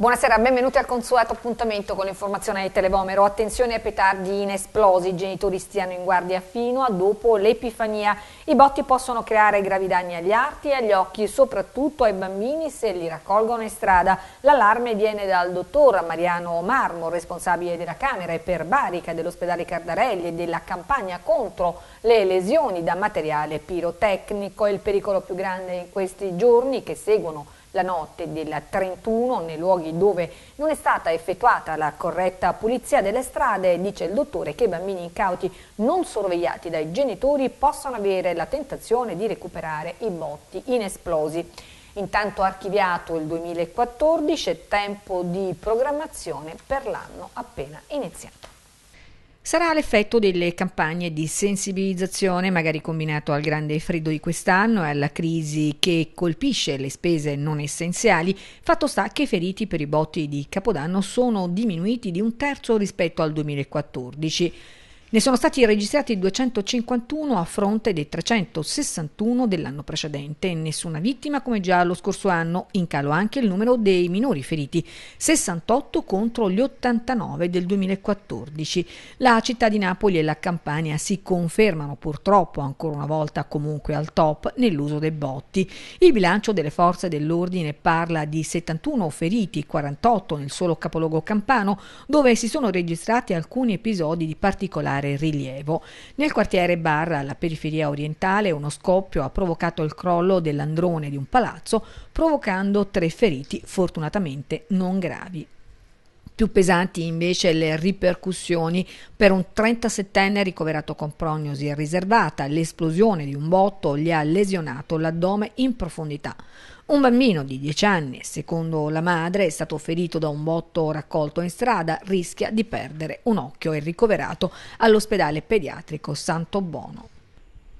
Buonasera, benvenuti al consueto appuntamento con l'informazione di Televomero. Attenzione ai petardi inesplosi, i genitori stiano in guardia fino a dopo l'epifania. I botti possono creare gravi danni agli arti e agli occhi, soprattutto ai bambini se li raccolgono in strada. L'allarme viene dal dottor Mariano Marmo, responsabile della Camera Iperbarica dell'ospedale Cardarelli e della campagna contro le lesioni da materiale pirotecnico. il pericolo più grande in questi giorni che seguono la notte del 31 nei luoghi dove non è stata effettuata la corretta pulizia delle strade, dice il dottore che i bambini incauti non sorvegliati dai genitori possono avere la tentazione di recuperare i botti inesplosi. Intanto archiviato il 2014 tempo di programmazione per l'anno appena iniziato. Sarà l'effetto delle campagne di sensibilizzazione, magari combinato al grande freddo di quest'anno e alla crisi che colpisce le spese non essenziali. Fatto sta che i feriti per i botti di Capodanno sono diminuiti di un terzo rispetto al 2014. Ne sono stati registrati 251 a fronte dei 361 dell'anno precedente. Nessuna vittima come già lo scorso anno, in calo anche il numero dei minori feriti, 68 contro gli 89 del 2014. La città di Napoli e la Campania si confermano purtroppo ancora una volta comunque al top nell'uso dei botti. Il bilancio delle forze dell'ordine parla di 71 feriti, 48 nel solo capoluogo campano, dove si sono registrati alcuni episodi di particolare particolare rilievo. Nel quartiere Barra, alla periferia orientale, uno scoppio ha provocato il crollo dell'androne di un palazzo, provocando tre feriti, fortunatamente non gravi. Più pesanti invece le ripercussioni per un 37enne ricoverato con prognosi riservata. L'esplosione di un botto gli ha lesionato l'addome in profondità. Un bambino di 10 anni, secondo la madre, è stato ferito da un botto raccolto in strada, rischia di perdere un occhio e ricoverato all'ospedale pediatrico Santo Bono.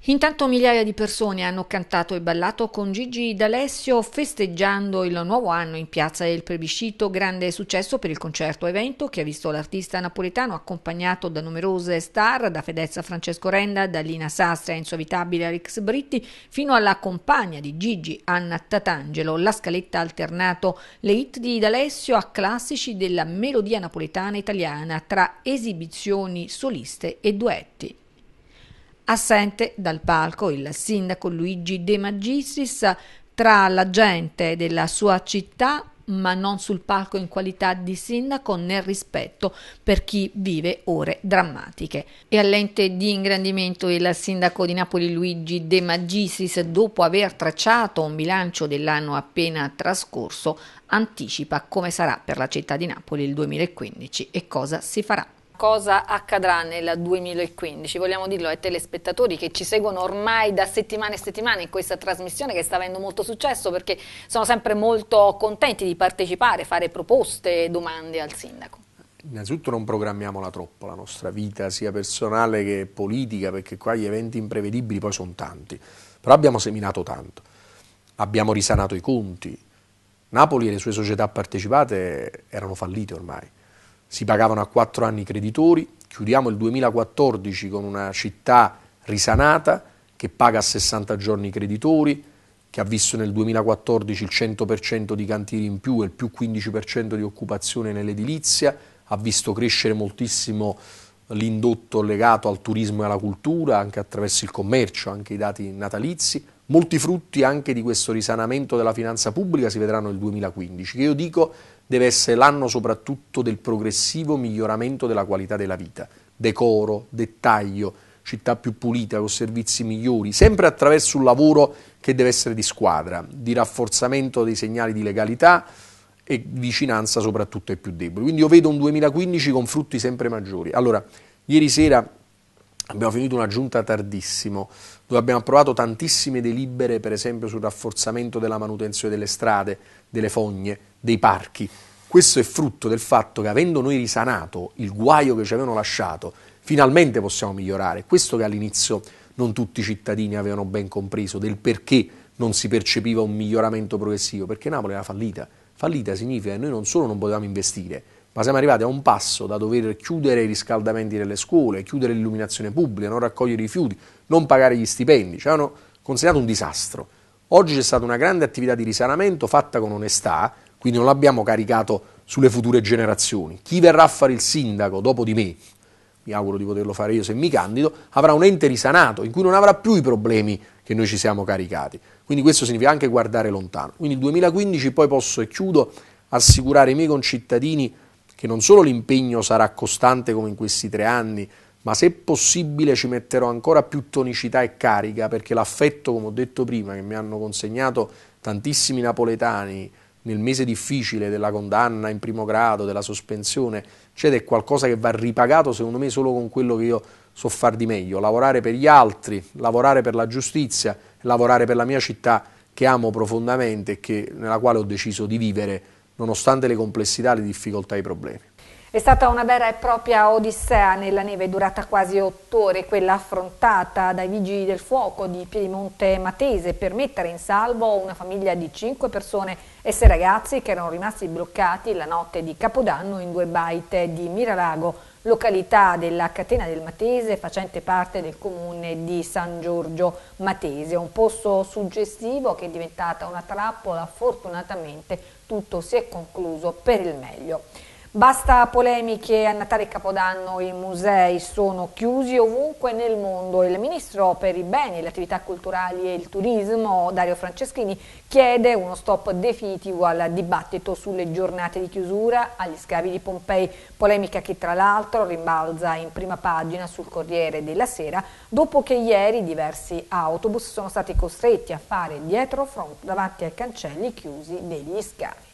Intanto migliaia di persone hanno cantato e ballato con Gigi D'Alessio festeggiando il nuovo anno in piazza del plebiscito, grande successo per il concerto evento che ha visto l'artista napoletano accompagnato da numerose star, da Fedezza Francesco Renda, da Lina Sastra, Enzo Vitabile, Alex Britti, fino alla compagna di Gigi, Anna Tatangelo. La scaletta ha alternato le hit di D'Alessio a classici della melodia napoletana italiana tra esibizioni soliste e duetti. Assente dal palco il sindaco Luigi De Magistris tra la gente della sua città ma non sul palco in qualità di sindaco nel rispetto per chi vive ore drammatiche. E all'ente di ingrandimento il sindaco di Napoli Luigi De Magisis, dopo aver tracciato un bilancio dell'anno appena trascorso, anticipa come sarà per la città di Napoli il 2015 e cosa si farà cosa accadrà nel 2015. Vogliamo dirlo ai telespettatori che ci seguono ormai da settimane e settimane in questa trasmissione che sta avendo molto successo perché sono sempre molto contenti di partecipare, fare proposte, e domande al sindaco. Innanzitutto non programmiamola troppo la nostra vita, sia personale che politica, perché qua gli eventi imprevedibili poi sono tanti, però abbiamo seminato tanto, abbiamo risanato i conti, Napoli e le sue società partecipate erano fallite ormai, si pagavano a 4 anni i creditori, chiudiamo il 2014 con una città risanata che paga a 60 giorni i creditori, che ha visto nel 2014 il 100% di cantieri in più e il più 15% di occupazione nell'edilizia, ha visto crescere moltissimo l'indotto legato al turismo e alla cultura, anche attraverso il commercio, anche i dati natalizi. Molti frutti anche di questo risanamento della finanza pubblica si vedranno nel 2015, che io dico deve essere l'anno soprattutto del progressivo miglioramento della qualità della vita, decoro, dettaglio, città più pulita, con servizi migliori, sempre attraverso un lavoro che deve essere di squadra, di rafforzamento dei segnali di legalità e vicinanza soprattutto ai più deboli. Quindi io vedo un 2015 con frutti sempre maggiori. Allora, ieri sera Abbiamo finito una giunta tardissimo, dove abbiamo approvato tantissime delibere, per esempio sul rafforzamento della manutenzione delle strade, delle fogne, dei parchi. Questo è frutto del fatto che avendo noi risanato il guaio che ci avevano lasciato, finalmente possiamo migliorare. Questo che all'inizio non tutti i cittadini avevano ben compreso, del perché non si percepiva un miglioramento progressivo, perché Napoli era fallita. Fallita significa che noi non solo non potevamo investire, ma siamo arrivati a un passo da dover chiudere i riscaldamenti delle scuole, chiudere l'illuminazione pubblica, non raccogliere i rifiuti, non pagare gli stipendi, ci hanno considerato un disastro. Oggi c'è stata una grande attività di risanamento fatta con onestà, quindi non l'abbiamo caricato sulle future generazioni. Chi verrà a fare il sindaco dopo di me, mi auguro di poterlo fare io se mi candido, avrà un ente risanato in cui non avrà più i problemi che noi ci siamo caricati. Quindi questo significa anche guardare lontano. Quindi il 2015 poi posso e chiudo assicurare i miei concittadini che non solo l'impegno sarà costante come in questi tre anni, ma se possibile ci metterò ancora più tonicità e carica, perché l'affetto, come ho detto prima, che mi hanno consegnato tantissimi napoletani nel mese difficile della condanna in primo grado, della sospensione, cioè è qualcosa che va ripagato secondo me solo con quello che io so far di meglio, lavorare per gli altri, lavorare per la giustizia, lavorare per la mia città che amo profondamente e che, nella quale ho deciso di vivere nonostante le complessità, le difficoltà e i problemi. È stata una vera e propria odissea nella neve, durata quasi otto ore, quella affrontata dai vigili del fuoco di Piemonte Matese per mettere in salvo una famiglia di cinque persone e sei ragazzi che erano rimasti bloccati la notte di Capodanno in due baite di Miralago località della catena del Matese facente parte del comune di San Giorgio Matese, un posto suggestivo che è diventata una trappola, fortunatamente tutto si è concluso per il meglio. Basta polemiche a Natale e Capodanno, i musei sono chiusi ovunque nel mondo. Il ministro per i beni, le attività culturali e il turismo, Dario Franceschini, chiede uno stop definitivo al dibattito sulle giornate di chiusura agli scavi di Pompei, polemica che tra l'altro rimbalza in prima pagina sul Corriere della Sera, dopo che ieri diversi autobus sono stati costretti a fare dietro front davanti ai cancelli chiusi degli scavi.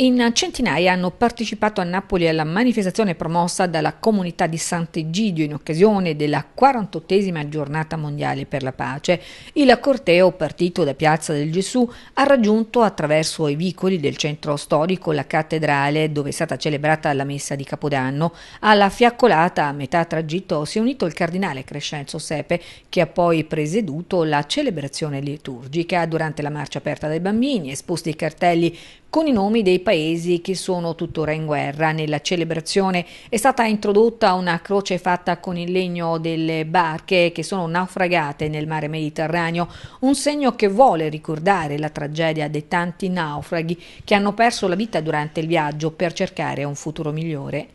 In centinaia hanno partecipato a Napoli alla manifestazione promossa dalla comunità di Sant'Egidio in occasione della 48esima giornata mondiale per la pace. Il corteo partito da Piazza del Gesù ha raggiunto attraverso i vicoli del centro storico la cattedrale dove è stata celebrata la messa di Capodanno. Alla fiaccolata a metà tragitto si è unito il cardinale Crescenzo Sepe che ha poi presieduto la celebrazione liturgica. Durante la marcia aperta dai bambini esposti i cartelli con i nomi dei paesi che sono tuttora in guerra. Nella celebrazione è stata introdotta una croce fatta con il legno delle barche che sono naufragate nel mare Mediterraneo, un segno che vuole ricordare la tragedia dei tanti naufraghi che hanno perso la vita durante il viaggio per cercare un futuro migliore.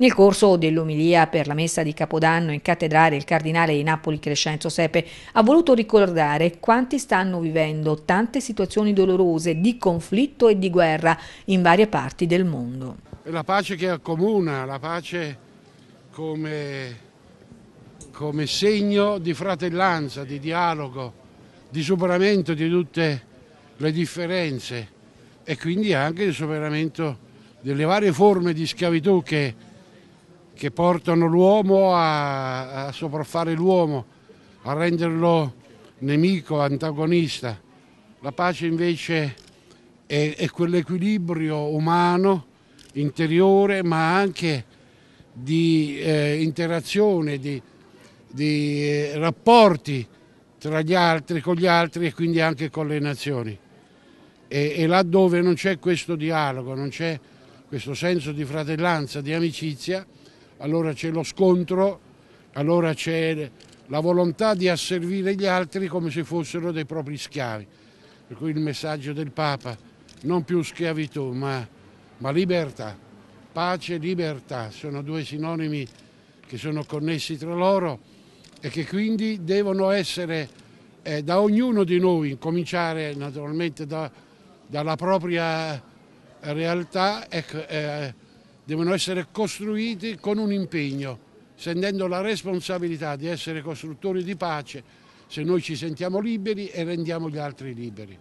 Nel corso dell'omilia per la messa di Capodanno in cattedrale il cardinale di Napoli Crescenzo Sepe ha voluto ricordare quanti stanno vivendo tante situazioni dolorose di conflitto e di guerra in varie parti del mondo. La pace che accomuna, la pace come, come segno di fratellanza, di dialogo, di superamento di tutte le differenze e quindi anche il superamento delle varie forme di schiavitù che che portano l'uomo a, a sopraffare l'uomo, a renderlo nemico, antagonista. La pace invece è, è quell'equilibrio umano, interiore, ma anche di eh, interazione, di, di eh, rapporti tra gli altri, con gli altri e quindi anche con le nazioni. E, e laddove non c'è questo dialogo, non c'è questo senso di fratellanza, di amicizia, allora c'è lo scontro, allora c'è la volontà di asservire gli altri come se fossero dei propri schiavi. Per cui il messaggio del Papa, non più schiavitù, ma, ma libertà, pace e libertà, sono due sinonimi che sono connessi tra loro e che quindi devono essere eh, da ognuno di noi, cominciare naturalmente da, dalla propria realtà. Ecco, eh, devono essere costruiti con un impegno, sentendo la responsabilità di essere costruttori di pace se noi ci sentiamo liberi e rendiamo gli altri liberi.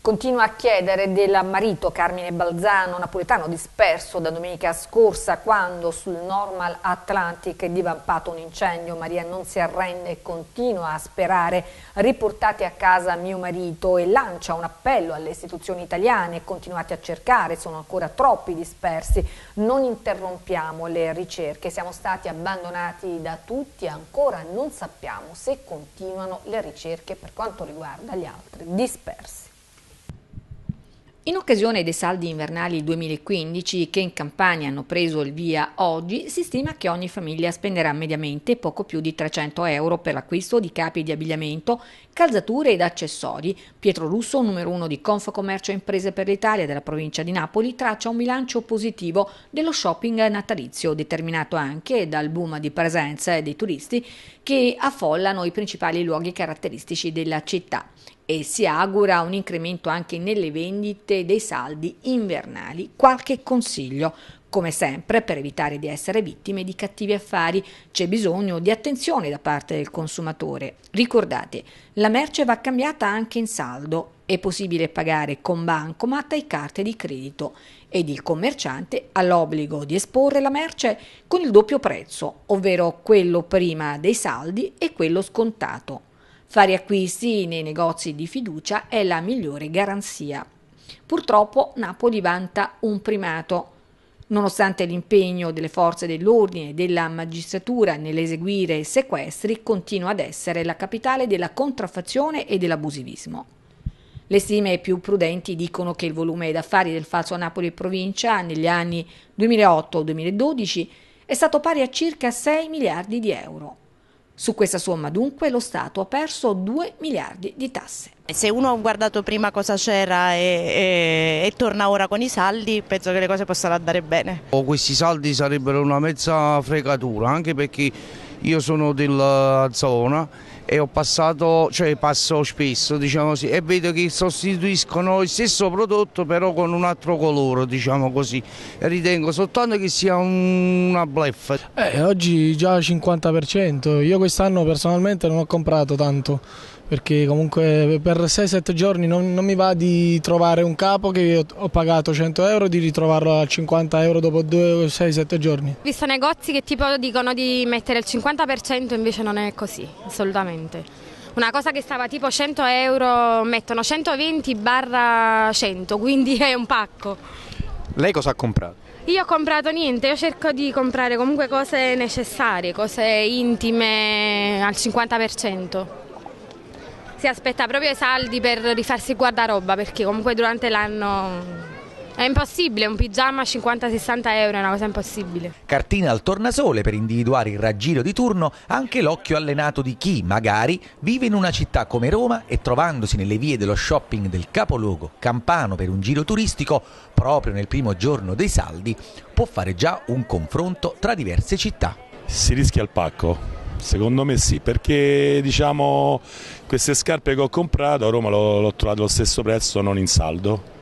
Continua a chiedere del marito Carmine Balzano, napoletano disperso da domenica scorsa quando sul Normal Atlantic è divampato un incendio. Maria non si arrende e continua a sperare. Riportate a casa mio marito e lancia un appello alle istituzioni italiane. Continuate a cercare, sono ancora troppi dispersi. Non interrompiamo le ricerche. Siamo stati abbandonati da tutti e ancora non sappiamo se continuano le ricerche per quanto riguarda gli altri dispersi. In occasione dei saldi invernali 2015, che in Campania hanno preso il via oggi, si stima che ogni famiglia spenderà mediamente poco più di 300 euro per l'acquisto di capi di abbigliamento, calzature ed accessori. Pietro Russo, numero uno di Confcommercio e Imprese per l'Italia della provincia di Napoli, traccia un bilancio positivo dello shopping natalizio, determinato anche dal boom di presenza dei turisti che affollano i principali luoghi caratteristici della città e si augura un incremento anche nelle vendite dei saldi invernali. Qualche consiglio. Come sempre, per evitare di essere vittime di cattivi affari, c'è bisogno di attenzione da parte del consumatore. Ricordate, la merce va cambiata anche in saldo. È possibile pagare con bancomat e carte di credito ed il commerciante ha l'obbligo di esporre la merce con il doppio prezzo, ovvero quello prima dei saldi e quello scontato. Fare acquisti nei negozi di fiducia è la migliore garanzia. Purtroppo Napoli vanta un primato. Nonostante l'impegno delle forze dell'ordine e della magistratura nell'eseguire sequestri, continua ad essere la capitale della contraffazione e dell'abusivismo. Le stime più prudenti dicono che il volume d'affari del falso Napoli e provincia negli anni 2008-2012 è stato pari a circa 6 miliardi di euro. Su questa somma dunque lo Stato ha perso 2 miliardi di tasse. Se uno ha guardato prima cosa c'era e, e, e, torna ora con i saldi, penso che le cose possano andare bene. Oh, questi saldi sarebbero una mezza fregatura, anche perché io sono della zona e ho passato, cioè passo spesso diciamo così, e vedo che sostituiscono il stesso prodotto però con un altro colore diciamo così ritengo soltanto che sia un, una bluff eh, oggi già 50% io quest'anno personalmente non ho comprato tanto perché comunque per 6-7 giorni non, non, mi va di trovare un capo che ho, pagato 100 euro di ritrovarlo a 50 euro dopo 6-7 giorni. Visto negozi che tipo dicono di mettere il 50% invece non è così, assolutamente una cosa che stava tipo 100 euro mettono 120 barra 100 quindi è un pacco lei cosa ha comprato? Io ho comprato niente, io cerco di comprare comunque cose necessarie, cose intime al 50% si aspetta proprio i saldi per rifarsi il guardaroba perché comunque durante l'anno è impossibile, un pigiama a 50-60 euro è una cosa impossibile. Cartina al tornasole per individuare il raggiro di turno anche l'occhio allenato di chi, magari, vive in una città come Roma e trovandosi nelle vie dello shopping del capoluogo campano per un giro turistico, proprio nel primo giorno dei saldi, può fare già un confronto tra diverse città. Si rischia il pacco? Secondo me sì, perché diciamo queste scarpe che ho comprato a Roma l'ho trovate allo stesso prezzo non in saldo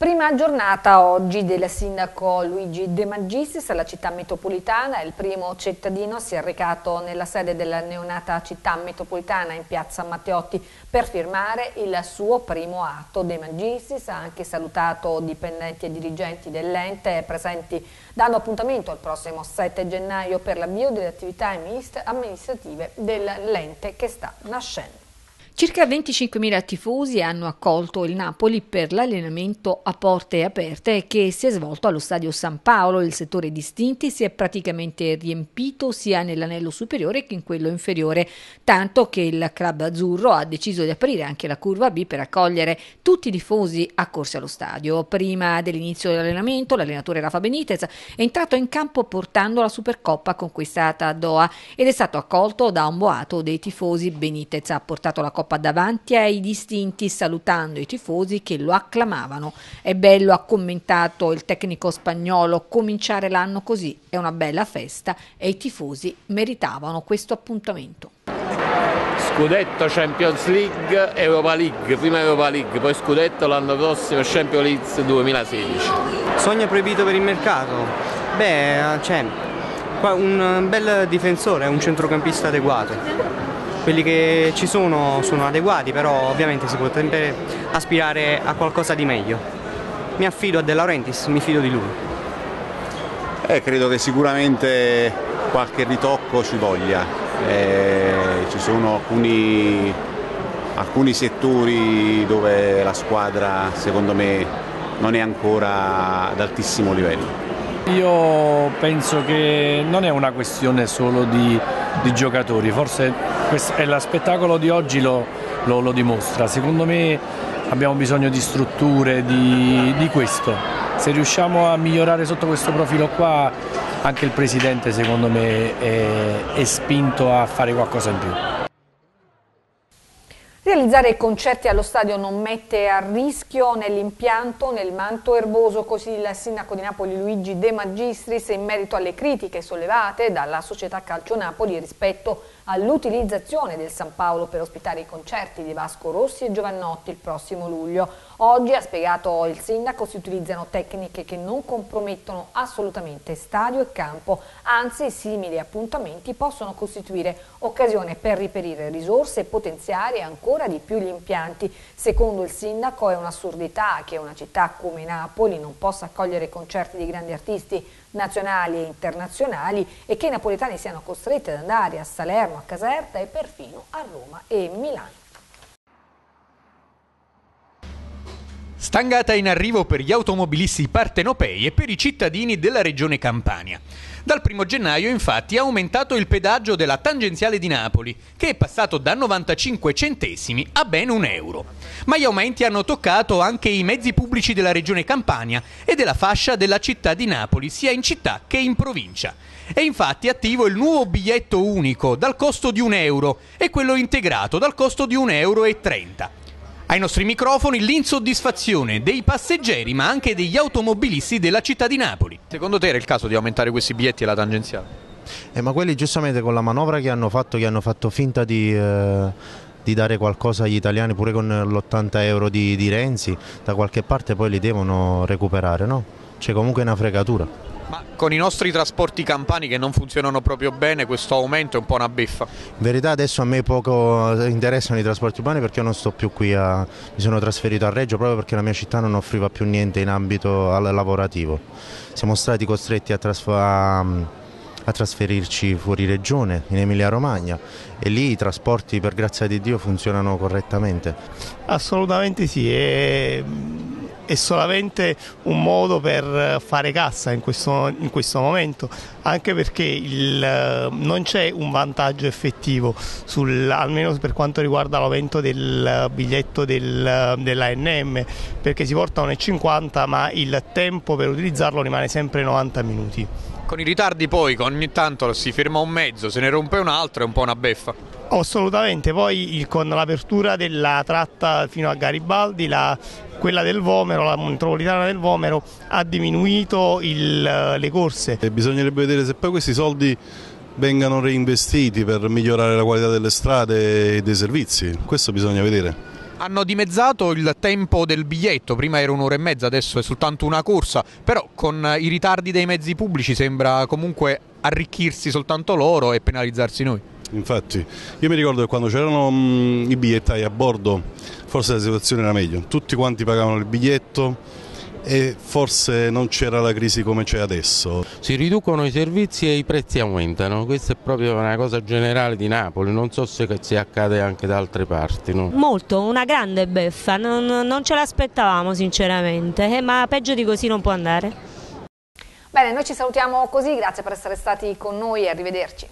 Prima giornata oggi del sindaco Luigi De Magistris alla città metropolitana, il primo cittadino si è recato nella sede della neonata città metropolitana in piazza Matteotti per firmare il suo primo atto. De Magistris ha anche salutato dipendenti e dirigenti dell'ente presenti dando appuntamento al prossimo 7 gennaio per l'avvio delle attività amministrative dell'ente che sta nascendo. Circa 25.000 tifosi hanno accolto il Napoli per l'allenamento a porte aperte che si è svolto allo stadio San Paolo. Il settore distinti si è praticamente riempito sia nell'anello superiore che in quello inferiore, tanto che il club azzurro ha deciso di aprire anche la curva B per accogliere tutti i tifosi accorsi allo stadio. Prima dell'inizio dell'allenamento l'allenatore Rafa Benitez è entrato in campo portando la Supercoppa conquistata a Doha ed è stato accolto da un boato dei tifosi. Benitez ha portato la coppa Coppa davanti ai distinti salutando i tifosi che lo acclamavano. È bello, ha commentato il tecnico spagnolo, cominciare l'anno così è una bella festa e i tifosi meritavano questo appuntamento. Scudetto Champions League, Europa League, prima Europa League, poi Scudetto l'anno prossimo Champions League 2016. Sogno proibito per il mercato? Beh, c'è un bel difensore, un centrocampista adeguato quelli che ci sono sono adeguati, però ovviamente si può sempre aspirare a qualcosa di meglio. Mi affido a De Laurentiis, mi fido di lui. Eh, credo che sicuramente qualche ritocco ci voglia, eh, ci sono alcuni, alcuni settori dove la squadra secondo me non è ancora ad altissimo livello. Io penso che non è una questione solo di, di giocatori, forse lo spettacolo di oggi lo, lo, lo, dimostra. Secondo me abbiamo bisogno di strutture, di, di questo. Se riusciamo a migliorare sotto questo profilo qua, anche il presidente secondo me è, è spinto a fare qualcosa in più. Realizzare concerti allo stadio non mette a rischio nell'impianto, nel manto erboso, così il sindaco di Napoli Luigi De Magistris in merito alle critiche sollevate dalla società Calcio Napoli rispetto all'utilizzazione del San Paolo per ospitare i concerti di Vasco Rossi e Giovannotti il prossimo luglio. Oggi, ha spiegato il sindaco, si utilizzano tecniche che non compromettono assolutamente stadio e campo, anzi simili appuntamenti possono costituire occasione per riperire risorse potenziali ancora ancora di più gli impianti. Secondo il sindaco è un'assurdità che una città come Napoli non possa accogliere concerti di grandi artisti nazionali e internazionali e che i napoletani siano costretti ad andare a Salerno, a Caserta e perfino a Roma e Milano. Stangata in arrivo per gli automobilisti partenopei e per i cittadini della regione Campania. Dal 1 gennaio infatti è aumentato il pedaggio della tangenziale di Napoli, che è passato da 95 centesimi a ben un euro. Ma gli aumenti hanno toccato anche i mezzi pubblici della regione Campania e della fascia della città di Napoli, sia in città che in provincia. È infatti attivo il nuovo biglietto unico dal costo di un euro e quello integrato dal costo di 1,30 euro ai nostri microfoni l'insoddisfazione dei passeggeri ma anche degli automobilisti della città di Napoli. Secondo te era il caso di aumentare questi biglietti alla tangenziale? Eh, ma quelli giustamente con la manovra che hanno fatto, che hanno fatto finta di... Eh di dare qualcosa agli italiani pure con l'80 euro di, di, Renzi, da qualche parte poi li devono recuperare, no? C'è comunque una fregatura. Ma con i nostri trasporti campani che non funzionano proprio bene questo aumento è un po' una beffa. In verità adesso a me poco interessano i trasporti urbani perché io non sto più qui, a... mi sono trasferito a Reggio proprio perché la mia città non offriva più niente in ambito lavorativo. Siamo stati costretti a, tras... a... a trasferirci fuori regione, in Emilia Romagna, e lì i trasporti per grazia di Dio funzionano correttamente. Assolutamente sì. E è solamente un modo per eh, fare cassa in questo, in questo momento, anche perché il, eh, non c'è un vantaggio effettivo, sul, almeno per quanto riguarda l'aumento del eh, biglietto del, dell'ANM, perché si porta 1,50 ma il tempo per utilizzarlo rimane sempre 90 minuti. Con i ritardi poi ogni tanto si ferma un mezzo, se ne rompe un altro è un po' una beffa. Assolutamente, poi il, con l'apertura della tratta fino a Garibaldi la, quella del Vomero, la metropolitana del Vomero ha diminuito il, eh, le corse. E bisognerebbe vedere se poi questi soldi vengano reinvestiti per migliorare la qualità delle strade e dei servizi, questo bisogna vedere hanno dimezzato il tempo del biglietto, prima era un'ora e mezza, adesso è soltanto una corsa, però con i ritardi dei mezzi pubblici sembra comunque arricchirsi soltanto loro e penalizzarsi noi. Infatti, io mi ricordo che quando c'erano mm, i bigliettai a bordo, forse la situazione era meglio, tutti quanti pagavano il biglietto e forse non c'era la crisi come c'è adesso. Si riducono i servizi e i prezzi aumentano, questa è proprio una cosa generale di Napoli, non so se, se accade anche da altre parti. No? Molto, una grande beffa, non, non ce l'aspettavamo sinceramente, eh, ma peggio di così non può andare. Bene, noi ci salutiamo così, grazie per essere stati con noi e arrivederci.